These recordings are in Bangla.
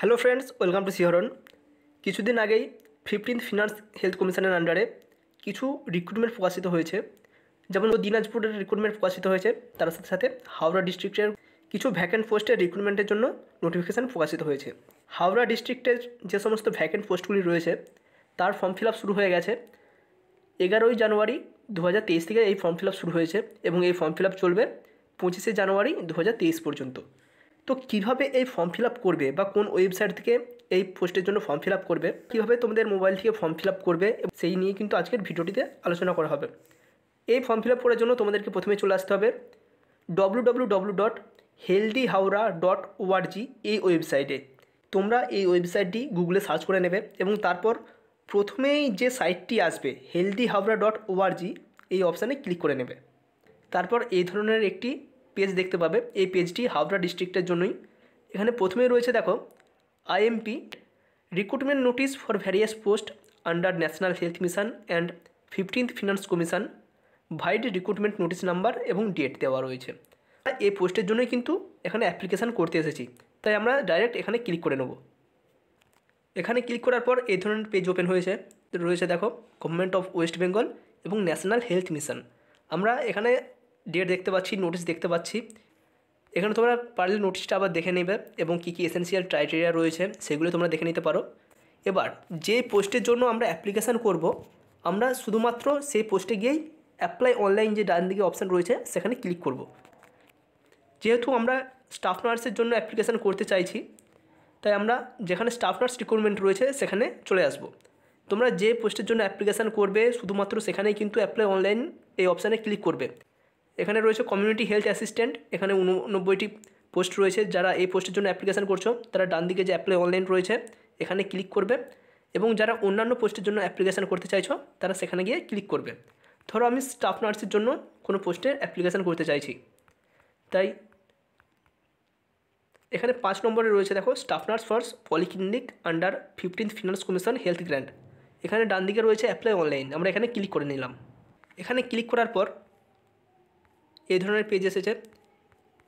হ্যালো ফ্রেন্ডস ওয়েলকাম টু শিহরণ কিছুদিন আগেই ফিফটিন্থ ফিনান্স হেলথ কমিশনের আন্ডারে কিছু রিক্রুটমেন্ট প্রকাশিত হয়েছে যেমন দিনাজপুরের রিক্রুটমেন্ট প্রকাশিত হয়েছে তার সাথে সাথে হাওড়া ডিস্ট্রিক্টের কিছু ভ্যাকেন্ট পোস্টের রিক্রুটমেন্টের জন্য নোটিফিকেশান প্রকাশিত হয়েছে হাওড়া ডিস্ট্রিক্টের যে সমস্ত ভ্যাকেন্ট পোস্টগুলি রয়েছে তার ফর্ম ফিল শুরু হয়ে গেছে এগারোই জানুয়ারি দু থেকে এই ফর্ম ফিল শুরু হয়েছে এবং এই ফর্ম ফিল চলবে পঁচিশে জানুয়ারি দু পর্যন্ত তো কিভাবে এই ফর্ম ফিল করবে বা কোন ওয়েবসাইট থেকে এই পোস্টের জন্য ফর্ম ফিল করবে কীভাবে তোমাদের মোবাইল থেকে ফর্ম ফিল করবে সেই নিয়ে কিন্তু আজকের ভিডিওটিতে আলোচনা করা হবে এই ফর্ম ফিল করার জন্য তোমাদেরকে প্রথমে চলে আসতে হবে W W dot healthy Howrah dot ORG এই ওয়েবসাইটে তোমরা এই ওয়েবসাইটটি গুগলে সার্চ করে নেবে এবং তারপর প্রথমেই যে সাইটটি আসবে হেলদি হাওড়া ডট ওআরজি এই অপশানে ক্লিক করে নেবে তারপর এই ধরনের একটি পেজ দেখতে পাবে এই পেজটি হাওড়া ডিস্ট্রিক্টের জন্যই এখানে প্রথমে রয়েছে দেখো IMP recruitment notice for various post under national health mission and fifteenth finance commission vide recruitment notice number এবং ডেট দেওয়া রয়েছে এই পোস্টের জন্যই কিন্তু এখানে অ্যাপ্লিকেশান করতে এসেছি তাই আমরা ডাইরেক্ট এখানে ক্লিক করে নেব এখানে ক্লিক করার পর এই ধরনের পেজ ওপেন হয়েছে রয়েছে দেখো গভর্নমেন্ট অফ ওয়েস্ট বেঙ্গল এবং ন্যাশনাল হেলথ মিশন আমরা এখানে ডেট দেখতে পাচ্ছি নোটিশ দেখতে পাচ্ছি এখানে তোমরা পারলে নোটিশটা আবার দেখে নেবে এবং কী কী এসেন্সিয়াল ক্রাইটেরিয়া রয়েছে সেগুলো তোমরা দেখে নিতে পারো এবার যে পোস্টের জন্য আমরা অ্যাপ্লিকেশান করব আমরা শুধুমাত্র সেই পোস্টে গিয়েই অ্যাপ্লাই অনলাইন যে ডান দিকে অপশান রয়েছে সেখানে ক্লিক করব যেহেতু আমরা স্টাফ নার্সের জন্য অ্যাপ্লিকেশান করতে চাইছি তাই আমরা যেখানে স্টাফ নার্স রিক্রুটমেন্ট রয়েছে সেখানে চলে আসব তোমরা যে পোস্টের জন্য অ্যাপ্লিকেশান করবে শুধুমাত্র সেখানেই কিন্তু অ্যাপ্লাই অনলাইন এই অপশানে ক্লিক করবে এখানে রয়েছে কমিউনিটি হেলথ অ্যাসিস্ট্যান্ট এখানে উননব্বইটি পোস্ট রয়েছে যারা এই পোস্টের জন্য অ্যাপ্লিকেশান করছো তারা ডান দিকে যে অ্যাপ্লাই অনলাইন রয়েছে এখানে ক্লিক করবে এবং যারা অন্যান্য পোস্টের জন্য অ্যাপ্লিকেশান করতে চাইছো তারা সেখানে গিয়ে ক্লিক করবে ধরো আমি স্টাফ নার্সের জন্য কোনো পোস্টের অ্যাপ্লিকেশান করতে চাইছি তাই এখানে পাঁচ নম্বরে রয়েছে দেখো staff nurse first polyclinic under fifteenth finance commission health grant এখানে ডান দিকে রয়েছে অ্যাপ্লাই অনলাইন আমরা এখানে ক্লিক করে নিলাম এখানে ক্লিক করার পর এই ধরনের পেজ এসেছে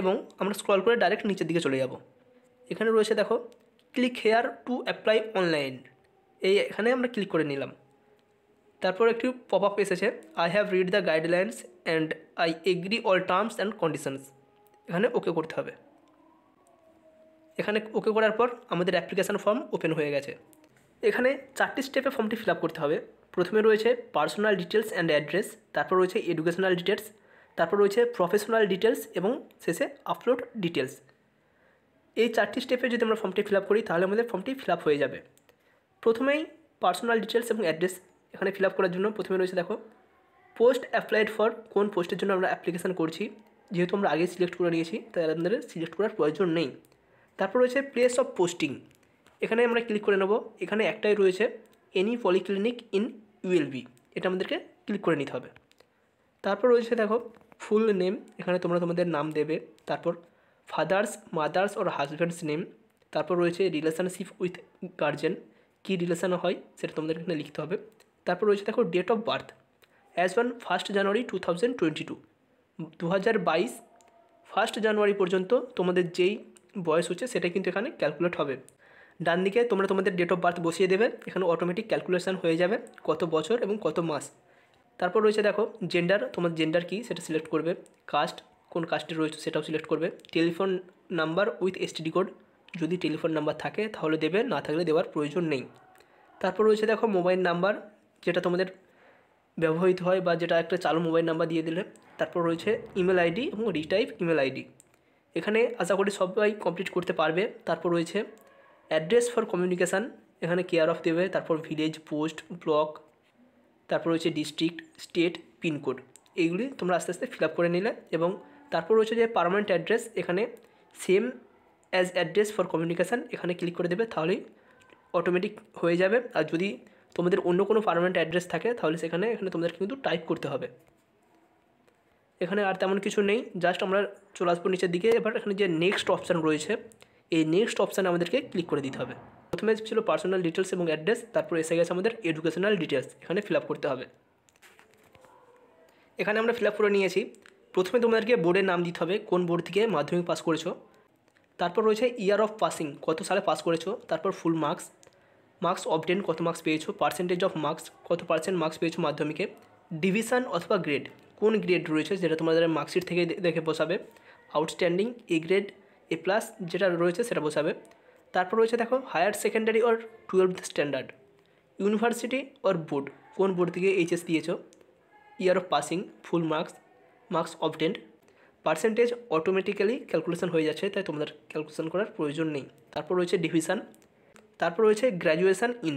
এবং আমরা স্ক্রল করে ডাইরেক্ট নিচের দিকে চলে যাব এখানে রয়েছে দেখো click here to apply online এই এখানে আমরা ক্লিক করে নিলাম তারপর একটি পপ আপ এসেছে I have read the guidelines and I agree all terms and conditions এখানে ওকে করতে হবে এখানে ওকে করার পর আমাদের অ্যাপ্লিকেশান ফর্ম ওপেন হয়ে গেছে এখানে চারটি স্টেপে ফর্মটি ফিল করতে হবে প্রথমে রয়েছে পার্সোনাল ডিটেলস অ্যান্ড অ্যাড্রেস তারপর রয়েছে এডুকেশনাল ডিটেলস তারপর রয়েছে প্রফেশনাল ডিটেলস এবং শেষে আপলোড ডিটেলস এই চারটি স্টেপে যদি আমরা ফর্মটি ফিল করি তাহলে আমাদের ফর্মটি ফিল হয়ে যাবে প্রথমেই পার্সোনাল ডিটেলস এবং অ্যাড্রেস এখানে ফিল করার জন্য প্রথমে রয়েছে দেখো পোস্ট অ্যাপ্লাইড ফর কোন পোস্টের জন্য আমরা অ্যাপ্লিকেশান করছি যেহেতু আমরা আগে সিলেক্ট করে নিয়েছি তাই আপনাদের সিলেক্ট করার প্রয়োজন নেই তারপর রয়েছে প্লেস অফ পোস্টিং এখানে আমরা ক্লিক করে নেব এখানে একটাই রয়েছে এনি পলিক্লিনিক ইন ইউএলবি এটা আমাদেরকে ক্লিক করে নিতে হবে তারপর রয়েছে দেখো ফুল নেম এখানে তোমরা তোমাদের নাম দেবে তারপর father's mother's or husband's name তারপর রয়েছে রিলেশনশিপ উইথ গার্জেন কী রিলেশন হয় সেটা তোমাদের এখানে লিখতে হবে তারপর রয়েছে দেখো date of birth as one first January two thousand twenty two দু হাজার বাইশ ফার্স্ট জানুয়ারি পর্যন্ত তোমাদের যেই বয়স হচ্ছে সেটা কিন্তু এখানে ক্যালকুলেট হবে ডান দিকে তোমরা তোমাদের ডেট অফ বার্থ বসিয়ে দেবে এখানে অটোমেটিক ক্যালকুলেশান হয়ে যাবে কত বছর এবং কত মাস তারপর রয়েছে দেখো জেন্ডার তোমার জেন্ডার কী সেটা সিলেক্ট করবে কাস্ট কোন কাস্টে রয়েছে সেটাও সিলেক্ট করবে telephone number with STD code যদি টেলিফোন নাম্বার থাকে তাহলে দেবে না থাকলে দেওয়ার প্রয়োজন নেই তারপর রয়েছে দেখো মোবাইল নাম্বার যেটা তোমাদের ব্যবহৃত হয় বা যেটা একটা চালু মোবাইল নাম্বার দিয়ে দিলে তারপর রয়েছে ইমেল আইডি এবং রিটাইপ ইমেল আইডি এখানে আশা করি সবাই কমপ্লিট করতে পারবে তারপর রয়েছে অ্যাড্রেস ফর কমিউনিকেশান এখানে কেয়ার অফ দেবে তারপর ভিলেজ পোস্ট ব্লক তারপর রয়েছে ডিস্ট্রিক্ট স্টেট পিনকোড এইগুলি তোমরা আস্তে আস্তে ফিল করে নিলে এবং তারপর রয়েছে যে পারমানেন্ট অ্যাড্রেস এখানে same as address for communication এখানে ক্লিক করে দেবে তাহলেই অটোমেটিক হয়ে যাবে আর যদি তোমাদের অন্য কোনো পারমানেন্ট অ্যাড্রেস থাকে তাহলে সেখানে এখানে তোমাদের কিন্তু টাইপ করতে হবে এখানে আর তেমন কিছু নেই জাস্ট আমরা চলে আসবো নিচের দিকে এবার এখানে যে নেক্সট অপশান রয়েছে এই নেক্সট অপশানে আমাদেরকে ক্লিক করে দিতে হবে প্রথমে ছিল পার্সোনাল ডিটেলস এবং অ্যাড্রেস তারপর এসে গেছে আমাদের এডুকেশনাল ডিটেলস এখানে ফিল করতে হবে এখানে আমরা ফিল করে নিয়েছি প্রথমে তোমাদেরকে বোর্ডের নাম দিতে হবে কোন বোর্ড থেকে মাধ্যমিক পাস করেছো তারপর রয়েছে ইয়ার অফ পাসিং কত সালে পাস করেছো তারপর ফুল মার্কস মার্কস অবটেন কত মার্কস পেয়েছো পার্সেন্টেজ অফ মার্কস কত পার্সেন্ট মার্কস পেয়েছো মাধ্যমিকে ডিভিশন অথবা গ্রেড কোন গ্রেড রয়েছে যেটা তোমাদের মার্কশিট থেকে দেখে বসাবে outstanding A grade A plus যেটা রয়েছে সেটা বোঝাবে তারপর রয়েছে দেখো higher secondary or twelve standard university or board কোন বোর্ড থেকে এইচএস দিয়েছ year of passing full marks marks obtained percentage automatically calculation হয়ে যাচ্ছে তাই তোমাদের ক্যালকুলেশন করার প্রয়োজন নেই তারপর রয়েছে ডিভিশান তারপর রয়েছে গ্র্যাজুয়েশান ইন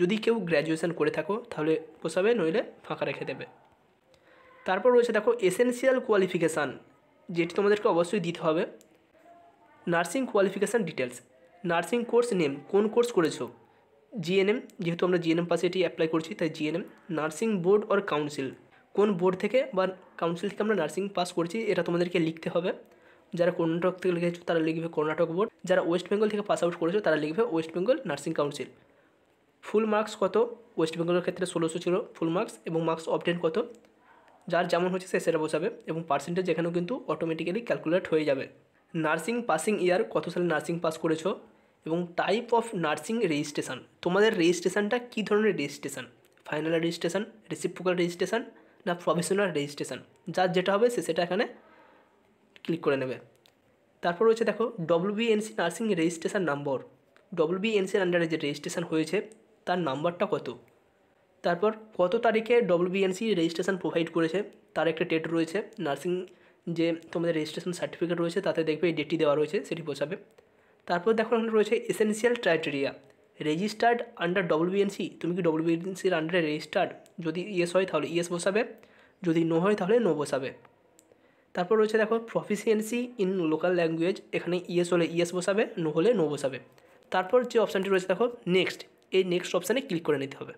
যদি কেউ গ্র্যাজুয়েশান করে থাকো তাহলে বসাবে নইলে ফাঁকা রেখে দেবে তারপর রয়েছে দেখো এসেনশিয়াল কোয়ালিফিকেশান যেটি তোমাদেরকে অবশ্যই দিতে হবে nursing qualification details nursing course name কোন কোর্স করেছো জিএনএম যেহেতু আমরা জিএনএম পাশে এটি অ্যাপ্লাই করছি তাই GNM nursing board or council কোন বোর্ড থেকে বা কাউন্সিল থেকে আমরা নার্সিং পাস করছি এটা তোমাদেরকে লিখতে হবে যারা কর্ণাটক থেকে লিখেছো তারা লিখবে কর্ণাটক বোর্ড যারা ওয়েস্ট বেঙ্গল থেকে পাস আউট করেছো তারা লিখবে West Bengal nursing council full marks কত ওয়েস্ট বেঙ্গলের ক্ষেত্রে ষোলোশো ছিল ফুল মার্কস এবং মার্কস অবটেন কত যার যেমন হচ্ছে সে সেটা বসাবে এবং পার্সেন্টেজ এখানেও কিন্তু অটোমেটিক্যালি ক্যালকুলেট হয়ে যাবে নার্সিং পাসিং ইয়ার কত সালে নার্সিং পাস করেছো এবং টাইপ অফ নার্সিং রেজিস্ট্রেশন তোমাদের রেজিস্ট্রেশনটা কী ধরনের registration final registration reciprocal registration না প্রফেশনাল রেজিস্ট্রেশন যার যেটা হবে সে সেটা এখানে ক্লিক করে নেবে তারপর রয়েছে দেখো ডব্লু বিএনসি নার্সিং রেজিস্ট্রেশন নম্বর বিএনসির আন্ডারে যে রেজিস্ট্রেশন হয়েছে তার নাম্বারটা কত তারপর কত তারিখে ডব্লু বিএনসি রেজিস্ট্রেশন প্রোভাইড করেছে তার একটা ডেট রয়েছে নার্সিং যে তোমাদের রেজিস্ট্রেশন সার্টিফিকেট রয়েছে তাতে দেখবে এই ডেটটি দেওয়া রয়েছে সেটি বোঝাবে তারপর দেখো এখানে রয়েছে essential criteria registered under WBNC তুমি কি ডব্লিউবিএনসির আন্ডারে রেজিস্টার্ড যদি ইয়েস হয় তাহলে ইয়েস বসাবে যদি নো হয় তাহলে নো বসাবে তারপর রয়েছে দেখো প্রফিসিয়েন্সি ইন লোকাল ল্যাঙ্গুয়েজ এখানে ইয়েস হলে ইয়েস বসাবে নো হলে নো বসাবে তারপর যে অপশানটি রয়েছে দেখো নেক্সট এই নেক্সট অপশানে ক্লিক করে নিতে হবে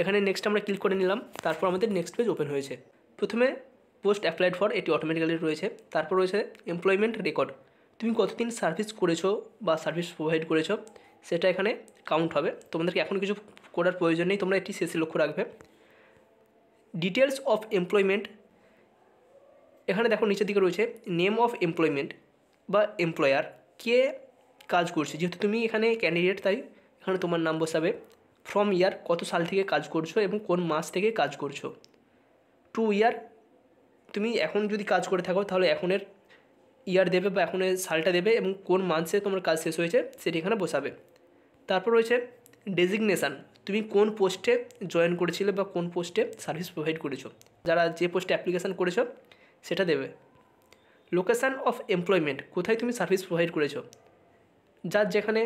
এখানে নেক্সট আমরা ক্লিক করে নিলাম তারপর আমাদের নেক্সট পেজ ওপেন হয়েছে প্রথমে পোস্ট অ্যাপ্লাইড ফর এটি অটোমেটিক্যালি রয়েছে তারপর রয়েছে এমপ্লয়মেন্ট রেকর্ড তুমি কতদিন সার্ভিস করেছো বা সার্ভিস প্রোভাইড করেছো সেটা এখানে কাউন্ট হবে তোমাদেরকে এখন কিছু করার প্রয়োজন নেই তোমরা এটি শেষে লক্ষ্য রাখবে ডিটেলস অফ এমপ্লয়মেন্ট এখানে দেখো নিচের দিকে রয়েছে নেম অফ এমপ্লয়মেন্ট বা এমপ্লয়ার কে কাজ করছে যেহেতু তুমি এখানে ক্যান্ডিডেট তাই এখানে তোমার নাম বসাবে ফ্রম ইয়ার কত সাল থেকে কাজ করছো এবং কোন মাস থেকে কাজ করছো টু ইয়ার তুমি এখন যদি কাজ করে থাকো তাহলে এখনের ইয়ার দেবে বা এখনের সালটা দেবে এবং কোন মান্থসে তোমার কাজ শেষ হয়েছে সেটি এখানে বসাবে তারপর রয়েছে ডেজিগনেশান তুমি কোন পোস্টে জয়েন করেছিলে বা কোন পোস্টে সার্ভিস প্রোভাইড করেছো যারা যে পোস্টে অ্যাপ্লিকেশান করেছো সেটা দেবে লোকেশান অফ এমপ্লয়মেন্ট কোথায় তুমি সার্ভিস প্রোভাইড করেছো যার যেখানে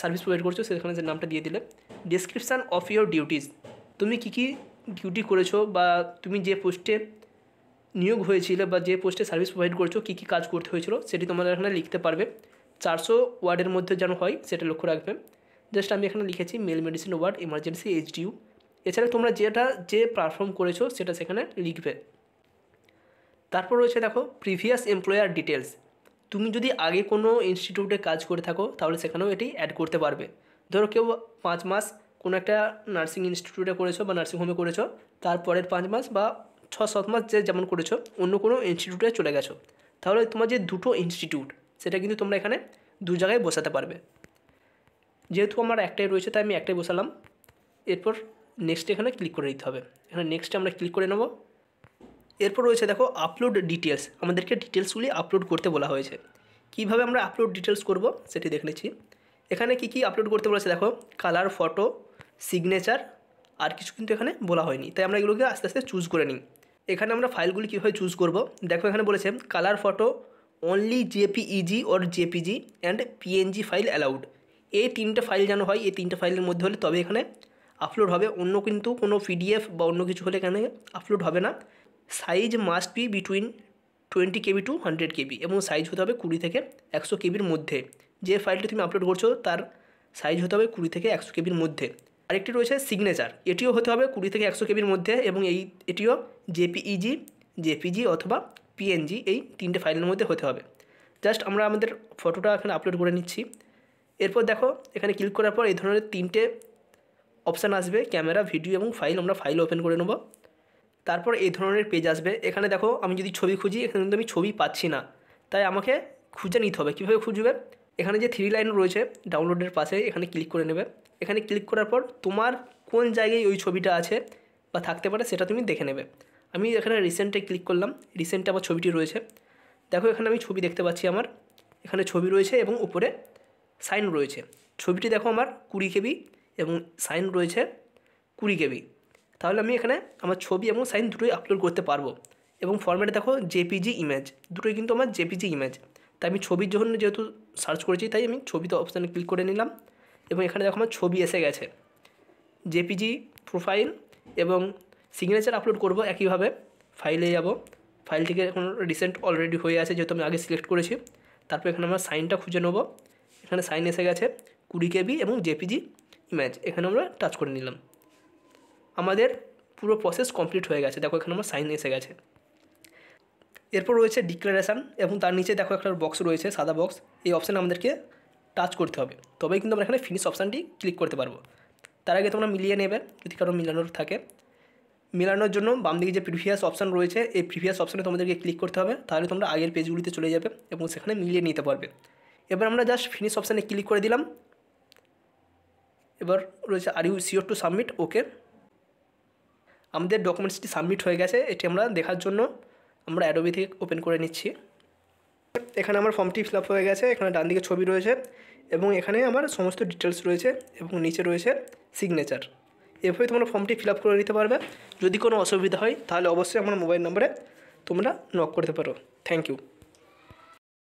সার্ভিস প্রোভাইড করছো সেখানে যে নামটা দিয়ে দিলে ডিসক্রিপশান অফ ইউর ডিউটিস তুমি কী কী ডিউটি করেছো বা তুমি যে পোস্টে নিয়োগ হয়েছিল বা যে পোস্টে সার্ভিস প্রোভাইড করছো কী কী কাজ করতে হয়েছিল সেটি তোমাদের এখানে লিখতে পারবে চারশো ওয়ার্ডের মধ্যে যেন হয় সেটা লক্ষ্য রাখবে জাস্ট আমি এখানে লিখেছি male medicine ward emergency HDU এছাড়া তোমরা যেটা যে পারফর্ম করেছো সেটা সেখানে লিখবে তারপর রয়েছে দেখো প্রিভিয়াস এমপ্লয়ার ডিটেলস তুমি যদি আগে কোনো ইনস্টিটিউটে কাজ করে থাকো তাহলে সেখানেও এটি অ্যাড করতে পারবে ধরো কেউ পাঁচ মাস কোনো একটা নার্সিং ইনস্টিটিউটে করেছো বা নার্সিংহোমে করেছো তারপরের পাঁচ মাস বা ছ সাত মাস যে যেমন করেছো অন্য কোনো ইনস্টিটিউটে চলে গেছো তাহলে তোমার যে দুটো ইনস্টিটিউট সেটা কিন্তু তোমরা এখানে দু জায়গায় বসাতে পারবে যেহেতু আমার একটাই রয়েছে তাই আমি একটাই বসালাম এরপর নেক্সট এখানে ক্লিক করে দিতে হবে এখানে নেক্সটে আমরা ক্লিক করে নেব এরপর রয়েছে দেখো আপলোড ডিটেলস আমাদেরকে ডিটেলসগুলি আপলোড করতে বলা হয়েছে কীভাবে আমরা আপলোড ডিটেলস করব সেটি দেখে নিচ্ছি এখানে কি কি আপলোড করতে বলেছে দেখো কালার ফটো সিগনেচার আর কিছু কিন্তু এখানে বলা হয়নি তাই আমরা এগুলোকে আস্তে আস্তে চুজ করে নিই এখানে আমরা ফাইলগুলি কীভাবে চুজ করব দেখো এখানে বলেছে colour photo only JPEG or JPG and PNG file allowed এই তিনটে ফাইল যেন হয় এই তিনটে ফাইলের মধ্যে হলে তবে এখানে আপলোড হবে অন্য কিন্তু কোনো পিডিএফ বা অন্য কিছু হলে এখানে আপলোড হবে না size must be between twenty KB to hundred KB এবং সাইজ হতে হবে কুড়ি থেকে একশো কেবির মধ্যে যে ফাইলটি তুমি আপলোড করছো তার সাইজ হতে হবে কুড়ি থেকে একশো কেবির মধ্যে আরেকটি রয়েছে সিগনেচার এটিও হতে হবে কুড়ি থেকে একশো কেবির মধ্যে এবং এই এটিও জেপিইজি জেপিজি অথবা পিএনজি এই তিনটে ফাইলের মধ্যে হতে হবে জাস্ট আমরা আমাদের ফটোটা এখানে আপলোড করে নিচ্ছি এরপর দেখো এখানে ক্লিক করার পর এই ধরনের তিনটে অপশান আসবে ক্যামেরা ভিডিও এবং ফাইল আমরা ফাইল ওপেন করে নেব তারপর এই ধরনের পেজ আসবে এখানে দেখো আমি যদি ছবি খুঁজি এখানে কিন্তু আমি ছবি পাচ্ছি না তাই আমাকে খুঁজে নিতে হবে কীভাবে খুঁজবে এখানে যে থ্রি লাইন রয়েছে ডাউনলোডের পাশে এখানে ক্লিক করে নেবে এখানে ক্লিক করার পর তোমার কোন জায়গায় ওই ছবিটা আছে বা থাকতে পারে সেটা তুমি দেখে নেবে আমি এখানে রিসেন্টে ক্লিক করলাম রিসেন্টে আমার ছবিটি রয়েছে দেখো এখানে আমি ছবি দেখতে পাচ্ছি আমার এখানে ছবি রয়েছে এবং উপরে সাইন রয়েছে ছবিটি দেখো আমার কুড়ি কেবি এবং সাইন রয়েছে কুড়ি কেবি তাহলে আমি এখানে আমার ছবি এবং সাইন দুটোই আপলোড করতে পারবো এবং ফর্ম্যাটে দেখো জেপিজি ইমেজ দুটোই কিন্তু আমার জেপিজি ইমেজ তাই আমি ছবির জন্য যেহেতু সার্চ করেছি তাই আমি ছবিতে অপশানে ক্লিক করে নিলাম এবং এখানে দেখো আমার ছবি এসে গেছে জেপিজি প্রোফাইল এবং সিগনেচার আপলোড করব একইভাবে ফাইলে যাব ফাইলটিকে এখন রিসেন্ট অলরেডি হয়ে আছে যেহেতু আমি আগে সিলেক্ট করেছি তারপর এখানে আমরা সাইনটা খুঁজে নেব এখানে সাইন এসে গেছে কুড়ি কেবি এবং জেপিজি ইমেজ এখানে আমরা টাচ করে নিলাম আমাদের পুরো প্রসেস কমপ্লিট হয়ে গেছে দেখো এখানে আমার সাইন এসে গেছে এরপর রয়েছে ডিক্লারেশান এবং তার নিচে দেখো একটা বক্স রয়েছে সাদা বক্স এই অপশানে আমাদেরকে টাচ করতে হবে তবেই কিন্তু আমরা এখানে ফিনিশ অপশানটি ক্লিক করতে পারবো তার আগে তোমরা মিলিয়ে নেবে যদি কারো মিলানোর থাকে মেলানোর জন্য বাম দিকে যে প্রিভিয়াস অপশান রয়েছে এই প্রিভিয়াস অপশানে তোমাদেরকে ক্লিক করতে হবে তাহলে তোমরা আগের পেজগুলিতে চলে যাবে এবং সেখানে মিলিয়ে নিতে পারবে এবার আমরা জাস্ট ফিনিশ অপশানে ক্লিক করে দিলাম এবার রয়েছে are you sure to submit okay আমাদের ডকুমেন্টসটি সাবমিট হয়ে গেছে এটি আমরা দেখার জন্য আমরা অ্যাডোবি থেকে ওপেন করে নিচ্ছি এখানে আমার ফর্মটি ফিল হয়ে গেছে এখানে ডান দিকে ছবি রয়েছে এবং এখানে আমার সমস্ত ডিটেলস রয়েছে এবং নিচে রয়েছে সিগনেচার এভাবে তোমরা ফর্মটি ফিল করে নিতে পারবে যদি কোনো অসুবিধা হয় তাহলে অবশ্যই আমার মোবাইল নম্বরে তোমরা নক করতে পারো থ্যাংক ইউ